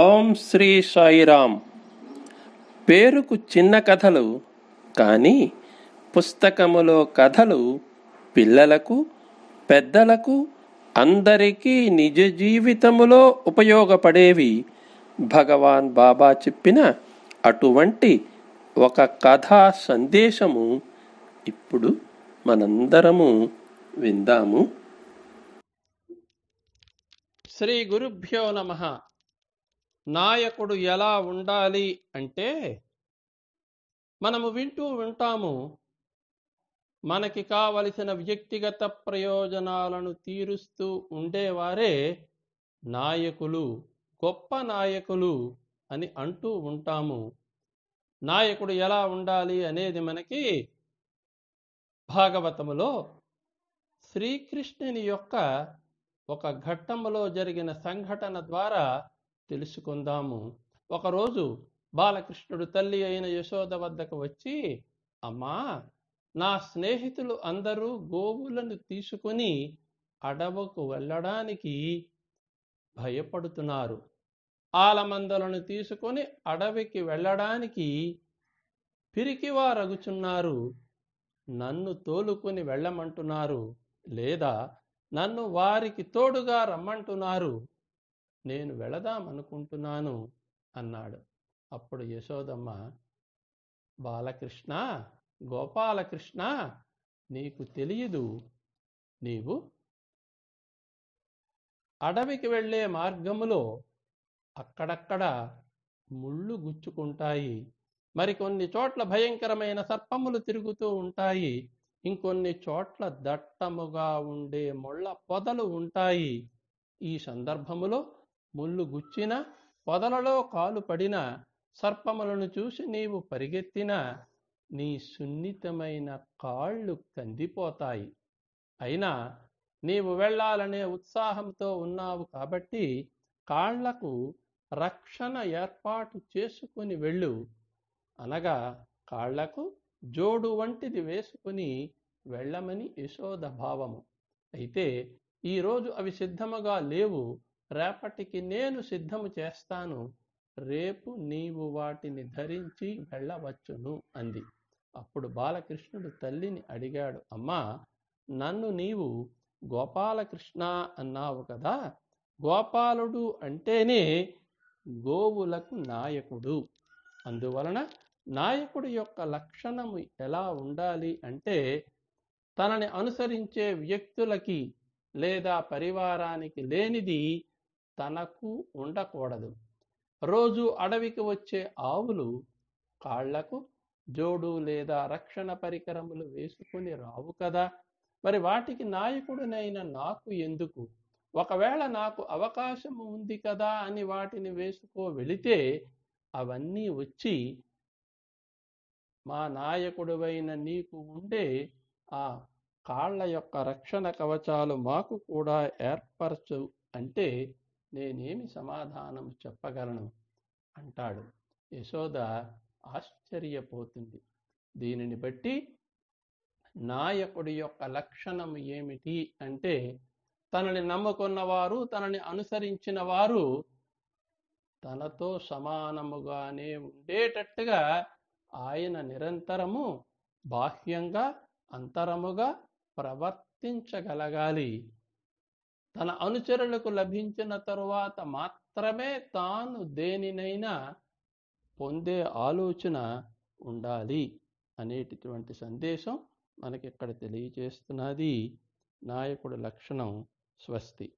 ఓం శ్రీ సాయిరామ్ పేరుకు చిన్న కథలు కానీ పుస్తకములో కథలు పిల్లలకు పెద్దలకు అందరికీ నిజ జీవితములో ఉపయోగపడేవి భగవాన్ బాబా చెప్పిన అటువంటి ఒక కథా సందేశము ఇప్పుడు మనందరము విందాము శ్రీ గురుభ్యో నమ నాయకుడు ఎలా ఉండాలి అంటే మనము వింటూ వింటాము మనకి కావలసిన వ్యక్తిగత ప్రయోజనాలను తీరుస్తూ ఉండేవారే నాయకులు గొప్ప నాయకులు అని అంటూ ఉంటాము నాయకుడు ఎలా ఉండాలి అనేది మనకి భాగవతములో శ్రీకృష్ణుని యొక్క ఒక ఘట్టంలో జరిగిన సంఘటన ద్వారా తెలుసుకుందాము ఒకరోజు బాలకృష్ణుడు తల్లి అయిన యశోద వద్దకు వచ్చి అమ్మా నా స్నేహితులు అందరూ గోవులను తీసుకుని అడవుకు వెళ్ళడానికి భయపడుతున్నారు ఆలమందలను తీసుకొని అడవికి వెళ్ళడానికి పిరికివారగుచున్నారు నన్ను తోలుకుని వెళ్ళమంటున్నారు లేదా నన్ను వారికి తోడుగా రమ్మంటున్నారు నేను వెళదామనుకుంటున్నాను అన్నాడు అప్పుడు యశోదమ్మ బాలకృష్ణ గోపాలకృష్ణ నీకు తెలియదు నీవు అడవికి వెళ్ళే మార్గములో అక్కడక్కడ ముళ్ళు గుచ్చుకుంటాయి మరికొన్ని చోట్ల భయంకరమైన సర్పములు తిరుగుతూ ఉంటాయి ఇంకొన్ని చోట్ల దట్టముగా ఉండే మొళ్ళ పొదలు ఉంటాయి ఈ సందర్భములో ముళ్ళు గుచ్చిన పొదలలో కాలు పడిన సర్పములను చూసి నీవు పరిగెత్తిన నీ సున్నితమైన కాళ్ళు కందిపోతాయి అయినా నీవు వెళ్ళాలనే ఉత్సాహంతో ఉన్నావు కాబట్టి కాళ్లకు రక్షణ ఏర్పాటు చేసుకుని వెళ్ళు అనగా కాళ్లకు జోడు వంటిది వేసుకుని వెళ్ళమని యశోద భావము అయితే ఈరోజు అవి సిద్ధముగా లేవు రేపటికి నేను సిద్ధము చేస్తాను రేపు నీవు వాటిని ధరించి వెళ్ళవచ్చును అంది అప్పుడు బాలకృష్ణుడు తల్లిని అడిగాడు అమ్మా నన్ను నీవు గోపాలకృష్ణ అన్నావు కదా గోపాలుడు అంటేనే గోవులకు నాయకుడు అందువలన నాయకుడి యొక్క లక్షణము ఎలా ఉండాలి అంటే తనని అనుసరించే వ్యక్తులకి లేదా పరివారానికి లేనిది తనకు ఉండకూడదు రోజు అడవికి వచ్చే ఆవులు కాళ్లకు జోడు లేదా రక్షణ పరికరములు వేసుకుని రావు కదా మరి వాటికి నాయకుడినైన నాకు ఎందుకు ఒకవేళ నాకు అవకాశం ఉంది కదా అని వాటిని వేసుకో వెళితే అవన్నీ వచ్చి మా నాయకుడువైన నీకు ఉండే ఆ కాళ్ల యొక్క రక్షణ కవచాలు మాకు కూడా ఏర్పరచు అంటే నేనేమి సమాధానం చెప్పగలను అంటాడు యశోద ఆశ్చర్యపోతుంది దీనిని బట్టి నాయకుడి యొక్క లక్షణం ఏమిటి అంటే తనని నమ్ముకున్నవారు తనని అనుసరించిన వారు తనతో సమానముగానే ఉండేటట్టుగా ఆయన నిరంతరము బాహ్యంగా అంతరముగా ప్రవర్తించగలగాలి తన అనుచరులకు లభించిన తరువాత మాత్రమే తాను దేనినైనా పొందే ఆలోచన ఉండాలి అనేటటువంటి సందేశం మనకి ఇక్కడ తెలియజేస్తున్నది నాయకుడి లక్షణం స్వస్తి